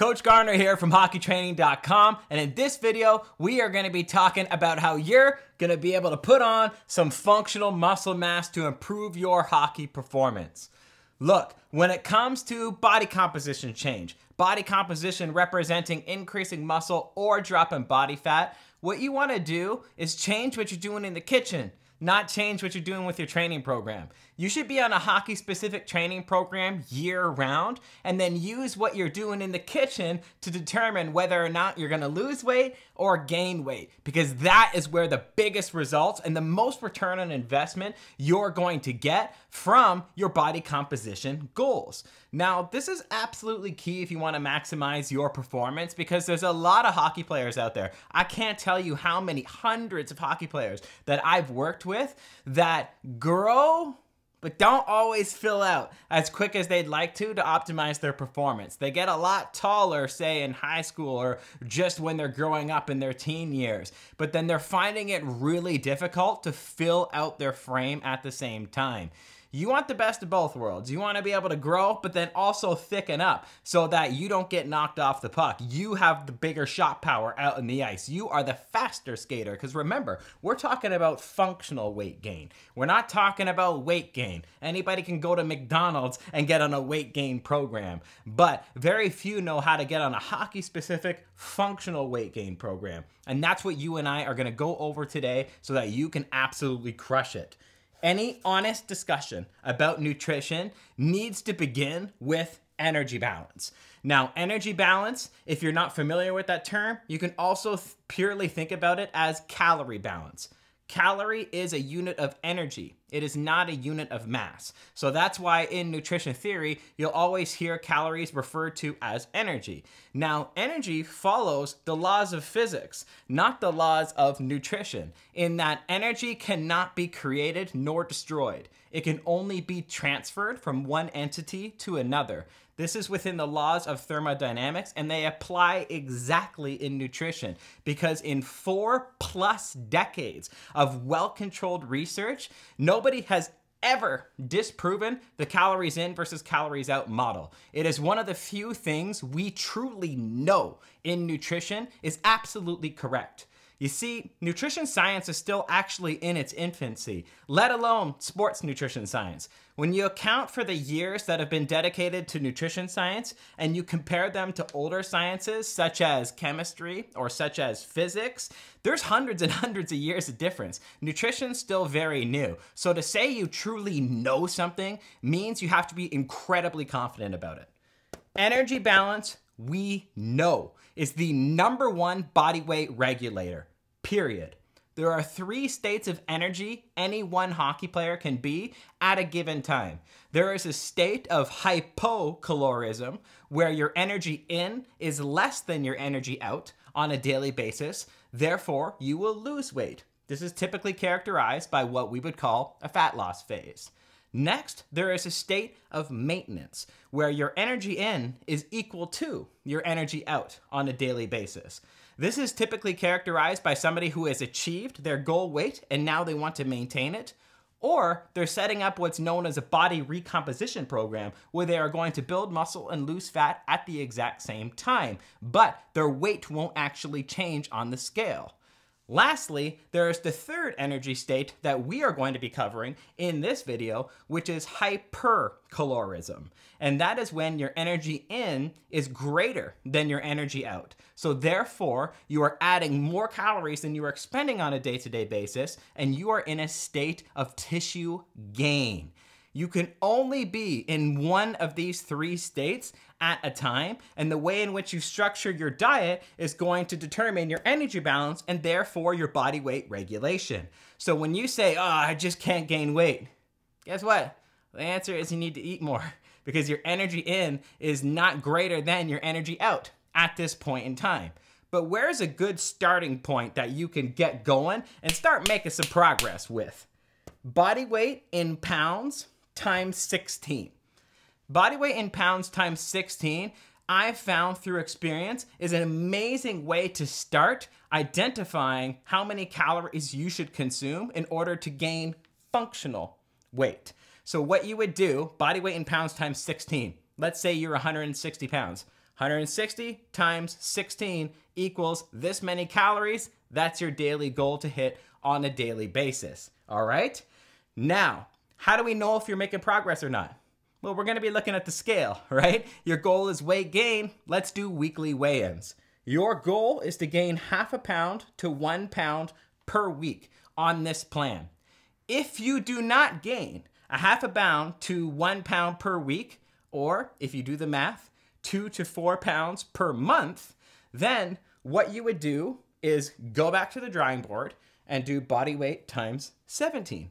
Coach Garner here from hockeytraining.com, and in this video, we are going to be talking about how you're going to be able to put on some functional muscle mass to improve your hockey performance. Look, when it comes to body composition change, body composition representing increasing muscle or dropping body fat, what you want to do is change what you're doing in the kitchen, not change what you're doing with your training program. You should be on a hockey specific training program year round and then use what you're doing in the kitchen to determine whether or not you're gonna lose weight or gain weight because that is where the biggest results and the most return on investment you're going to get from your body composition goals. Now, this is absolutely key if you wanna maximize your performance because there's a lot of hockey players out there. I can't tell you how many hundreds of hockey players that I've worked with that grow but don't always fill out as quick as they'd like to to optimize their performance. They get a lot taller, say in high school or just when they're growing up in their teen years, but then they're finding it really difficult to fill out their frame at the same time. You want the best of both worlds. You want to be able to grow, but then also thicken up so that you don't get knocked off the puck. You have the bigger shot power out in the ice. You are the faster skater. Because remember, we're talking about functional weight gain. We're not talking about weight gain. Anybody can go to McDonald's and get on a weight gain program, but very few know how to get on a hockey specific functional weight gain program. And that's what you and I are going to go over today so that you can absolutely crush it. Any honest discussion about nutrition needs to begin with energy balance. Now, energy balance, if you're not familiar with that term, you can also purely think about it as calorie balance. Calorie is a unit of energy. It is not a unit of mass. So that's why in nutrition theory, you'll always hear calories referred to as energy. Now, energy follows the laws of physics, not the laws of nutrition, in that energy cannot be created nor destroyed. It can only be transferred from one entity to another. This is within the laws of thermodynamics, and they apply exactly in nutrition because in four plus decades of well controlled research, no nobody has ever disproven the calories in versus calories out model. It is one of the few things we truly know in nutrition is absolutely correct. You see, nutrition science is still actually in its infancy, let alone sports nutrition science. When you account for the years that have been dedicated to nutrition science and you compare them to older sciences such as chemistry or such as physics, there's hundreds and hundreds of years of difference. Nutrition's still very new. So to say you truly know something means you have to be incredibly confident about it. Energy balance, we know, is the number one body weight regulator period. There are three states of energy any one hockey player can be at a given time. There is a state of hypocalorism, where your energy in is less than your energy out on a daily basis. Therefore, you will lose weight. This is typically characterized by what we would call a fat loss phase. Next, there is a state of maintenance, where your energy in is equal to your energy out on a daily basis. This is typically characterized by somebody who has achieved their goal weight and now they want to maintain it, or they're setting up what's known as a body recomposition program where they are going to build muscle and lose fat at the exact same time, but their weight won't actually change on the scale. Lastly, there is the third energy state that we are going to be covering in this video, which is hypercalorism. And that is when your energy in is greater than your energy out. So therefore, you are adding more calories than you are expending on a day-to-day -day basis, and you are in a state of tissue gain. You can only be in one of these three states at a time, and the way in which you structure your diet is going to determine your energy balance and therefore your body weight regulation. So when you say, oh, I just can't gain weight, guess what? The answer is you need to eat more because your energy in is not greater than your energy out at this point in time. But where's a good starting point that you can get going and start making some progress with? Body weight in pounds times 16. Body weight in pounds times 16, i found through experience, is an amazing way to start identifying how many calories you should consume in order to gain functional weight. So, what you would do, body weight in pounds times 16, let's say you're 160 pounds. 160 times 16 equals this many calories. That's your daily goal to hit on a daily basis. All right? Now, how do we know if you're making progress or not? Well, we're gonna be looking at the scale, right? Your goal is weight gain. Let's do weekly weigh ins. Your goal is to gain half a pound to one pound per week on this plan. If you do not gain a half a pound to one pound per week, or if you do the math, two to four pounds per month, then what you would do is go back to the drawing board and do body weight times 17.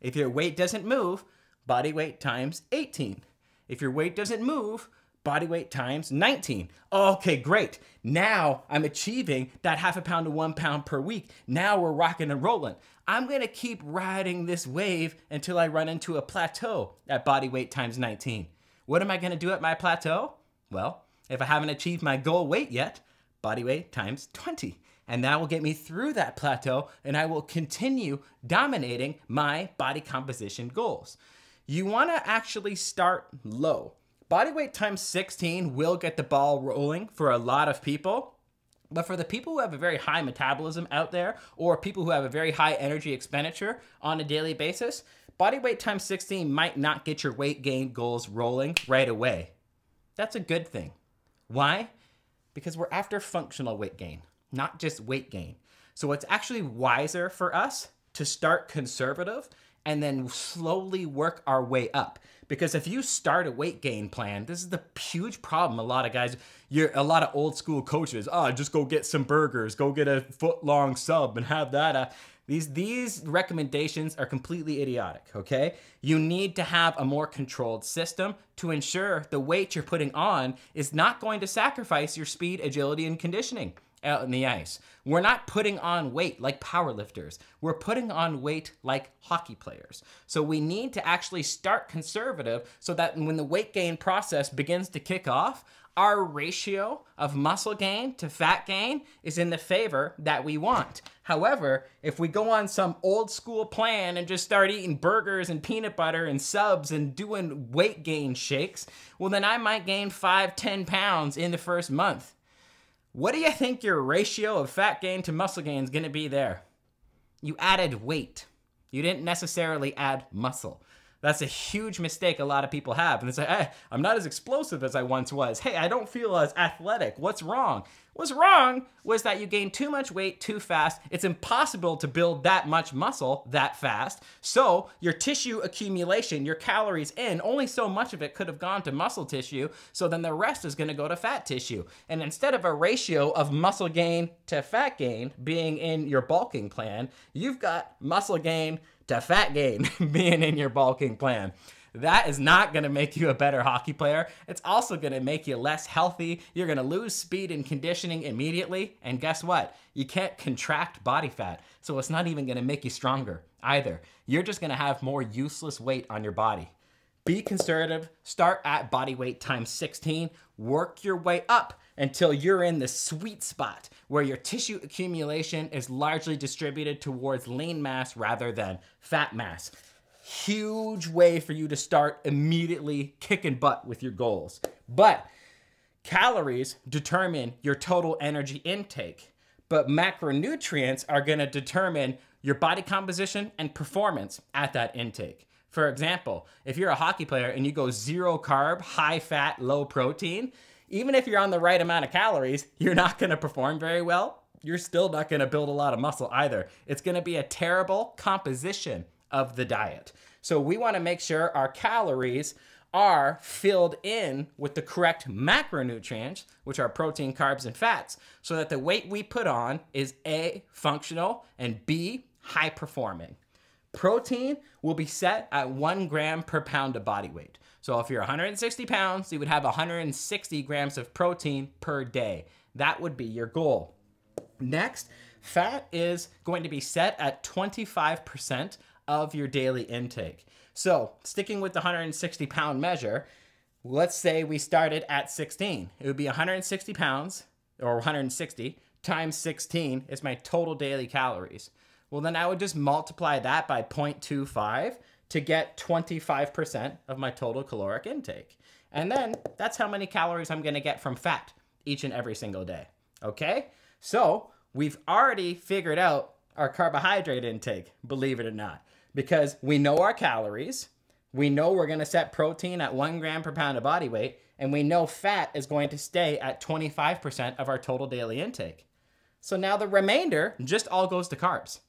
If your weight doesn't move, body weight times 18. If your weight doesn't move, body weight times 19. Okay, great. Now I'm achieving that half a pound to one pound per week. Now we're rocking and rolling. I'm going to keep riding this wave until I run into a plateau at body weight times 19. What am I going to do at my plateau? Well, if I haven't achieved my goal weight yet, body weight times 20 and that will get me through that plateau and I will continue dominating my body composition goals. You want to actually start low. Body weight times 16 will get the ball rolling for a lot of people. But for the people who have a very high metabolism out there, or people who have a very high energy expenditure on a daily basis, body weight times 16 might not get your weight gain goals rolling right away. That's a good thing. Why? Because we're after functional weight gain not just weight gain. So it's actually wiser for us to start conservative and then slowly work our way up. Because if you start a weight gain plan, this is the huge problem. A lot of guys, you're a lot of old school coaches. Ah, oh, just go get some burgers, go get a foot long sub, and have that. Uh, these these recommendations are completely idiotic. Okay, you need to have a more controlled system to ensure the weight you're putting on is not going to sacrifice your speed, agility, and conditioning out in the ice. We're not putting on weight like powerlifters. We're putting on weight like hockey players. So we need to actually start conservative so that when the weight gain process begins to kick off, our ratio of muscle gain to fat gain is in the favor that we want. However, if we go on some old school plan and just start eating burgers and peanut butter and subs and doing weight gain shakes, well, then I might gain five, ten pounds in the first month. What do you think your ratio of fat gain to muscle gain is going to be there? You added weight. You didn't necessarily add muscle. That's a huge mistake a lot of people have. And it's like, hey, I'm not as explosive as I once was. Hey, I don't feel as athletic. What's wrong? What's wrong was that you gain too much weight too fast. It's impossible to build that much muscle that fast. So your tissue accumulation, your calories in, only so much of it could have gone to muscle tissue. So then the rest is going to go to fat tissue. And instead of a ratio of muscle gain to fat gain being in your bulking plan, you've got muscle gain to fat gain being in your bulking plan. That is not going to make you a better hockey player. It's also going to make you less healthy. You're going to lose speed and conditioning immediately. And guess what? You can't contract body fat. So it's not even going to make you stronger either. You're just going to have more useless weight on your body. Be conservative. Start at body weight times 16. Work your way up until you're in the sweet spot where your tissue accumulation is largely distributed towards lean mass rather than fat mass. Huge way for you to start immediately kicking butt with your goals. But calories determine your total energy intake, but macronutrients are gonna determine your body composition and performance at that intake. For example, if you're a hockey player and you go zero carb, high fat, low protein, even if you're on the right amount of calories, you're not going to perform very well. You're still not going to build a lot of muscle either. It's going to be a terrible composition of the diet. So we want to make sure our calories are filled in with the correct macronutrients, which are protein, carbs, and fats, so that the weight we put on is A, functional, and B, high performing. Protein will be set at one gram per pound of body weight. So if you're 160 pounds, you would have 160 grams of protein per day. That would be your goal. Next, fat is going to be set at 25% of your daily intake. So sticking with the 160 pound measure, let's say we started at 16. It would be 160 pounds or 160 times 16 is my total daily calories. Well, then I would just multiply that by 0.25 to get 25% of my total caloric intake. And then that's how many calories I'm gonna get from fat each and every single day. Okay? So we've already figured out our carbohydrate intake, believe it or not, because we know our calories. We know we're gonna set protein at one gram per pound of body weight, and we know fat is going to stay at 25% of our total daily intake. So now the remainder just all goes to carbs.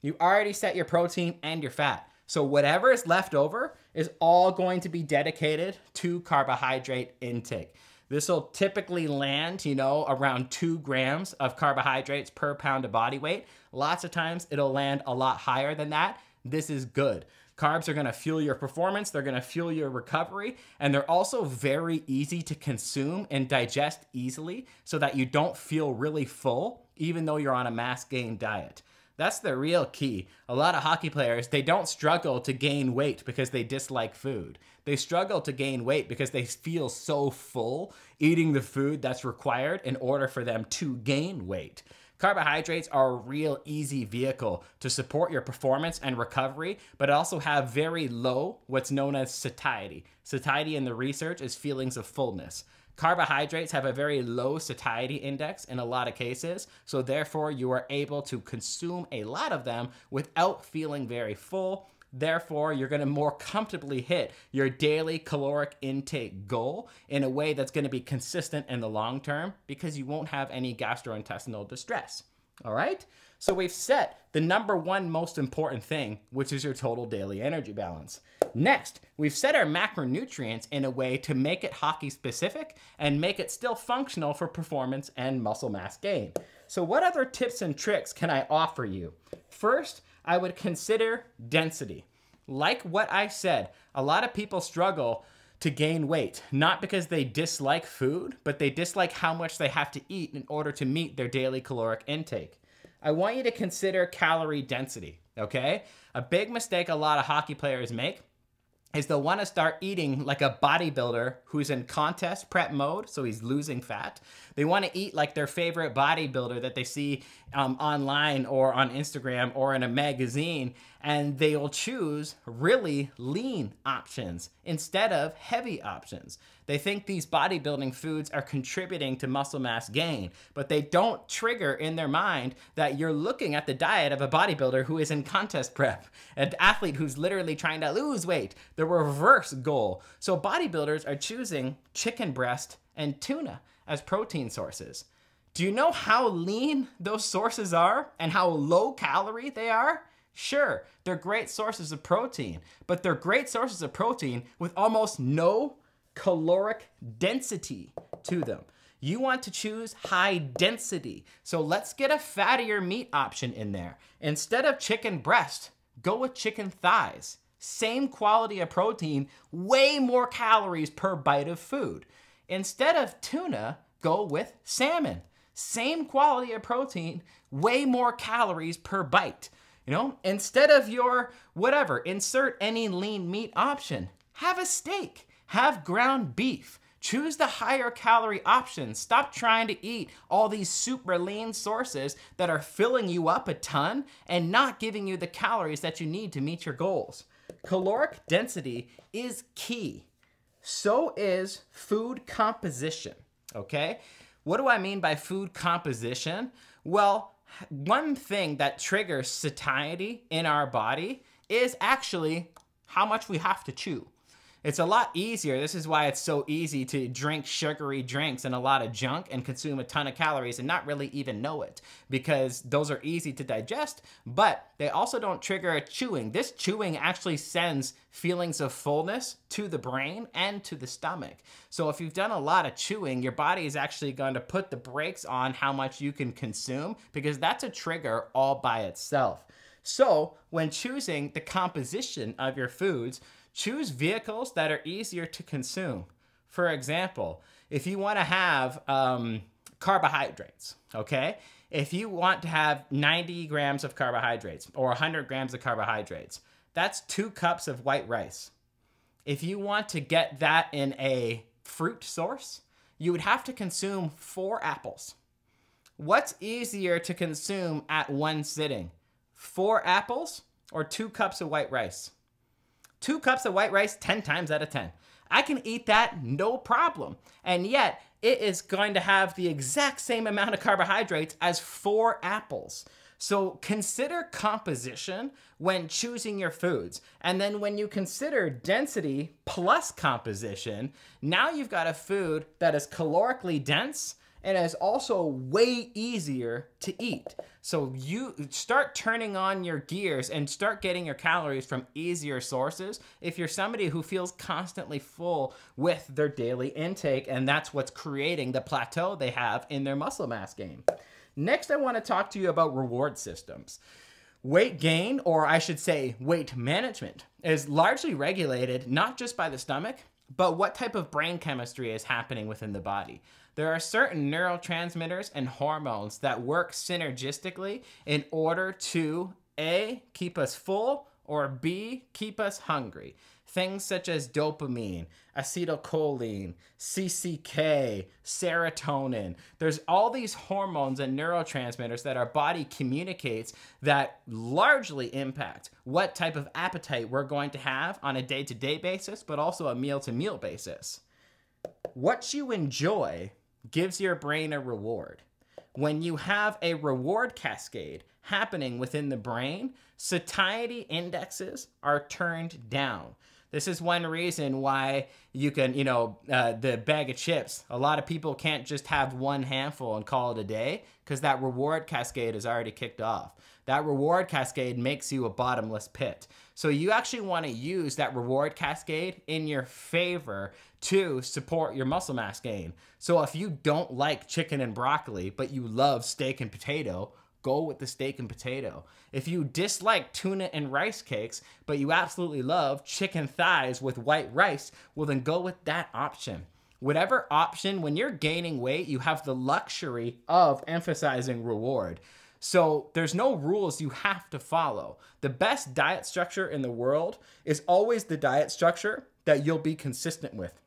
You already set your protein and your fat. So whatever is left over is all going to be dedicated to carbohydrate intake. This will typically land, you know, around two grams of carbohydrates per pound of body weight. Lots of times it'll land a lot higher than that. This is good. Carbs are gonna fuel your performance, they're gonna fuel your recovery, and they're also very easy to consume and digest easily so that you don't feel really full, even though you're on a mass gain diet. That's the real key. A lot of hockey players, they don't struggle to gain weight because they dislike food. They struggle to gain weight because they feel so full eating the food that's required in order for them to gain weight. Carbohydrates are a real easy vehicle to support your performance and recovery, but also have very low, what's known as satiety. Satiety in the research is feelings of fullness. Carbohydrates have a very low satiety index in a lot of cases, so therefore you are able to consume a lot of them without feeling very full. Therefore, you're going to more comfortably hit your daily caloric intake goal in a way that's going to be consistent in the long term because you won't have any gastrointestinal distress. All right? So we've set the number one most important thing, which is your total daily energy balance. Next, we've set our macronutrients in a way to make it hockey specific and make it still functional for performance and muscle mass gain. So what other tips and tricks can I offer you? First, I would consider density. Like what I said, a lot of people struggle to gain weight, not because they dislike food, but they dislike how much they have to eat in order to meet their daily caloric intake. I want you to consider calorie density, okay? A big mistake a lot of hockey players make is they'll want to start eating like a bodybuilder who's in contest prep mode, so he's losing fat. They want to eat like their favorite bodybuilder that they see um, online or on Instagram or in a magazine, and they'll choose really lean options instead of heavy options. They think these bodybuilding foods are contributing to muscle mass gain, but they don't trigger in their mind that you're looking at the diet of a bodybuilder who is in contest prep, an athlete who's literally trying to lose weight, the reverse goal. So bodybuilders are choosing chicken breast and tuna as protein sources. Do you know how lean those sources are and how low calorie they are? Sure, they're great sources of protein, but they're great sources of protein with almost no caloric density to them. You want to choose high density. So let's get a fattier meat option in there. Instead of chicken breast, go with chicken thighs. Same quality of protein, way more calories per bite of food. Instead of tuna, go with salmon. Same quality of protein, way more calories per bite. You know, instead of your whatever, insert any lean meat option, have a steak have ground beef. Choose the higher calorie options. Stop trying to eat all these super lean sources that are filling you up a ton and not giving you the calories that you need to meet your goals. Caloric density is key. So is food composition, okay? What do I mean by food composition? Well, one thing that triggers satiety in our body is actually how much we have to chew. It's a lot easier. This is why it's so easy to drink sugary drinks and a lot of junk and consume a ton of calories and not really even know it because those are easy to digest, but they also don't trigger a chewing. This chewing actually sends feelings of fullness to the brain and to the stomach. So if you've done a lot of chewing, your body is actually going to put the brakes on how much you can consume because that's a trigger all by itself. So when choosing the composition of your foods, Choose vehicles that are easier to consume. For example, if you want to have um, carbohydrates, okay? If you want to have 90 grams of carbohydrates or 100 grams of carbohydrates, that's two cups of white rice. If you want to get that in a fruit source, you would have to consume four apples. What's easier to consume at one sitting? Four apples or two cups of white rice? Two cups of white rice, 10 times out of 10. I can eat that no problem. And yet, it is going to have the exact same amount of carbohydrates as four apples. So consider composition when choosing your foods. And then when you consider density plus composition, now you've got a food that is calorically dense and it's also way easier to eat. So you start turning on your gears and start getting your calories from easier sources if you're somebody who feels constantly full with their daily intake and that's what's creating the plateau they have in their muscle mass gain. Next, I want to talk to you about reward systems. Weight gain, or I should say weight management, is largely regulated not just by the stomach, but what type of brain chemistry is happening within the body. There are certain neurotransmitters and hormones that work synergistically in order to A, keep us full, or B, keep us hungry. Things such as dopamine, acetylcholine, CCK, serotonin. There's all these hormones and neurotransmitters that our body communicates that largely impact what type of appetite we're going to have on a day to day basis, but also a meal to meal basis. What you enjoy gives your brain a reward. When you have a reward cascade happening within the brain, satiety indexes are turned down. This is one reason why you can, you know, uh, the bag of chips. A lot of people can't just have one handful and call it a day because that reward cascade is already kicked off. That reward cascade makes you a bottomless pit. So you actually want to use that reward cascade in your favor to support your muscle mass gain. So if you don't like chicken and broccoli, but you love steak and potato, go with the steak and potato. If you dislike tuna and rice cakes, but you absolutely love chicken thighs with white rice, well, then go with that option. Whatever option, when you're gaining weight, you have the luxury of emphasizing reward. So there's no rules you have to follow. The best diet structure in the world is always the diet structure that you'll be consistent with.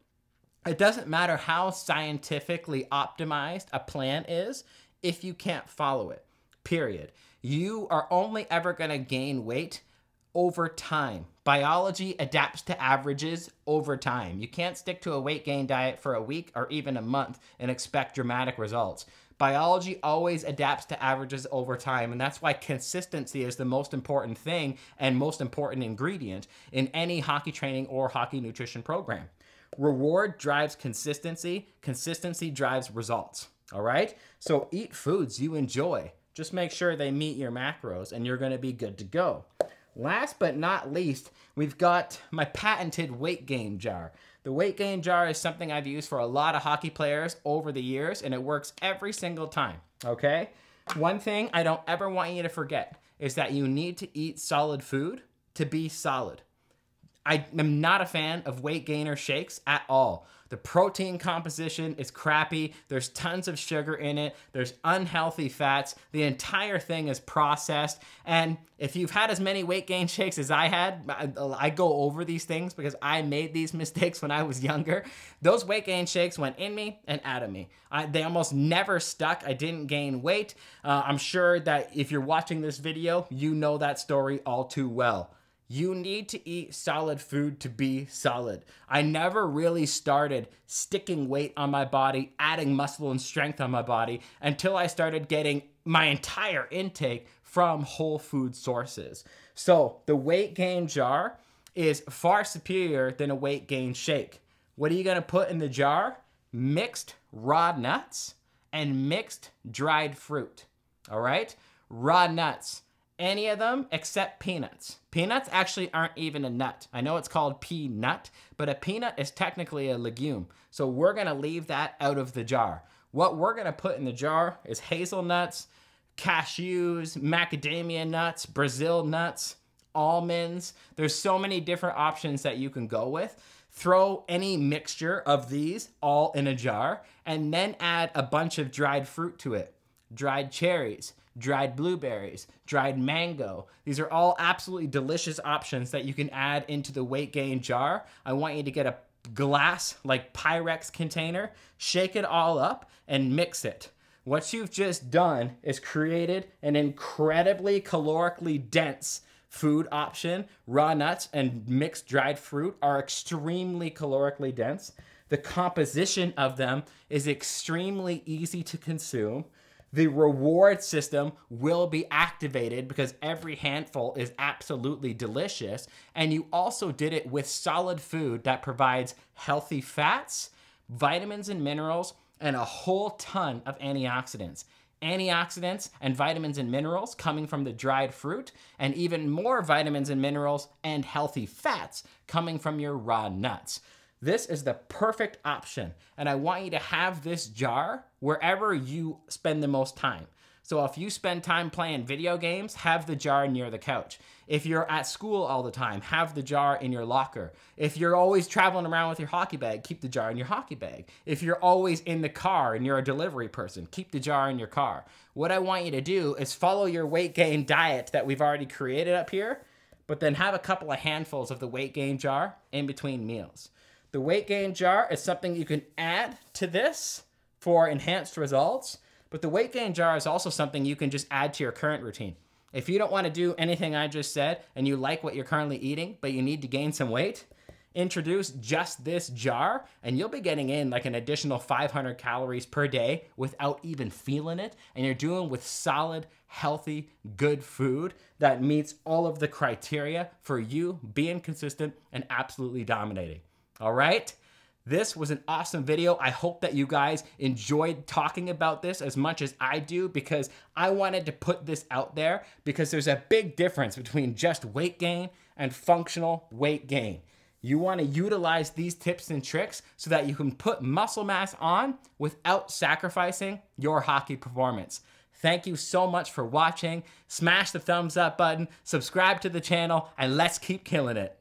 It doesn't matter how scientifically optimized a plan is if you can't follow it period. You are only ever going to gain weight over time. Biology adapts to averages over time. You can't stick to a weight gain diet for a week or even a month and expect dramatic results. Biology always adapts to averages over time, and that's why consistency is the most important thing and most important ingredient in any hockey training or hockey nutrition program. Reward drives consistency, consistency drives results. All right? So eat foods you enjoy. Just make sure they meet your macros and you're gonna be good to go. Last but not least, we've got my patented weight gain jar. The weight gain jar is something I've used for a lot of hockey players over the years and it works every single time, okay? One thing I don't ever want you to forget is that you need to eat solid food to be solid. I am not a fan of weight gainer shakes at all. The protein composition is crappy. There's tons of sugar in it. There's unhealthy fats. The entire thing is processed. And if you've had as many weight gain shakes as I had, I, go over these things because I made these mistakes when I was younger. Those weight gain shakes went in me and out of me. I, they almost never stuck. I didn't gain weight. Uh, I'm sure that if you're watching this video, you know that story all too well. You need to eat solid food to be solid. I never really started sticking weight on my body, adding muscle and strength on my body until I started getting my entire intake from whole food sources. So the weight gain jar is far superior than a weight gain shake. What are you gonna put in the jar? Mixed raw nuts and mixed dried fruit. All right? Raw nuts any of them except peanuts. Peanuts actually aren't even a nut. I know it's called pea nut, but a peanut is technically a legume. So we're gonna leave that out of the jar. What we're gonna put in the jar is hazelnuts, cashews, macadamia nuts, Brazil nuts, almonds. There's so many different options that you can go with. Throw any mixture of these all in a jar and then add a bunch of dried fruit to it. Dried cherries, dried blueberries, dried mango. These are all absolutely delicious options that you can add into the weight gain jar. I want you to get a glass, like Pyrex container, shake it all up, and mix it. What you've just done is created an incredibly calorically dense food option. Raw nuts and mixed dried fruit are extremely calorically dense. The composition of them is extremely easy to consume the reward system will be activated because every handful is absolutely delicious. And you also did it with solid food that provides healthy fats, vitamins and minerals, and a whole ton of antioxidants. Antioxidants and vitamins and minerals coming from the dried fruit, and even more vitamins and minerals and healthy fats coming from your raw nuts. This is the perfect option. And I want you to have this jar wherever you spend the most time. So if you spend time playing video games, have the jar near the couch. If you're at school all the time, have the jar in your locker. If you're always traveling around with your hockey bag, keep the jar in your hockey bag. If you're always in the car and you're a delivery person, keep the jar in your car. What I want you to do is follow your weight gain diet that we've already created up here, but then have a couple of handfuls of the weight gain jar in between meals. The weight gain jar is something you can add to this for enhanced results, but the weight gain jar is also something you can just add to your current routine. If you don't want to do anything I just said and you like what you're currently eating, but you need to gain some weight, introduce just this jar and you'll be getting in like an additional 500 calories per day without even feeling it. And you're doing with solid, healthy, good food that meets all of the criteria for you being consistent and absolutely dominating. All right? This was an awesome video. I hope that you guys enjoyed talking about this as much as I do because I wanted to put this out there because there's a big difference between just weight gain and functional weight gain. You want to utilize these tips and tricks so that you can put muscle mass on without sacrificing your hockey performance. Thank you so much for watching. Smash the thumbs up button, subscribe to the channel, and let's keep killing it.